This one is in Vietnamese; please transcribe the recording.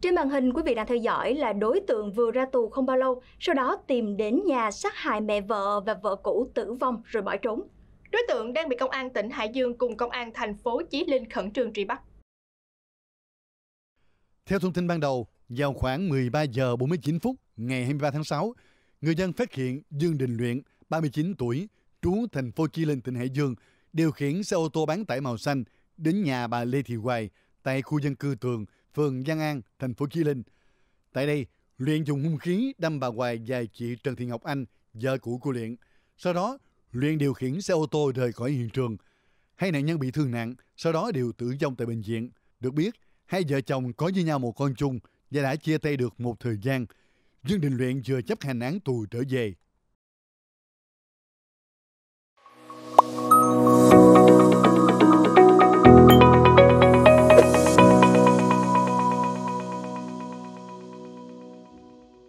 Trên màn hình quý vị đang theo dõi là đối tượng vừa ra tù không bao lâu, sau đó tìm đến nhà sát hại mẹ vợ và vợ cũ tử vong rồi bỏ trốn. Đối tượng đang bị công an tỉnh Hải Dương cùng công an thành phố Chí Linh khẩn trương truy bắt. Theo thông tin ban đầu, vào khoảng 13 giờ 49 phút ngày 23 tháng 6, người dân phát hiện Dương Đình Luyện, 39 tuổi, trú thành phố Chí Linh, tỉnh Hải Dương, điều khiển xe ô tô bán tải màu xanh đến nhà bà Lê Thị Hoài tại khu dân cư Tường, phường Giang An, thành phố Chí Linh. Tại đây, Luyện dùng hung khí đâm bà Hoài và chị Trần Thị Ngọc Anh, vợ cũ của Luyện. Sau đó, Luyện điều khiển xe ô tô rời khỏi hiện trường. Hai nạn nhân bị thương nặng, sau đó đều tử vong tại bệnh viện. Được biết, hai vợ chồng có với nhau một con chung và đã chia tay được một thời gian. Dương Đình Luyện vừa chấp hành án tù trở về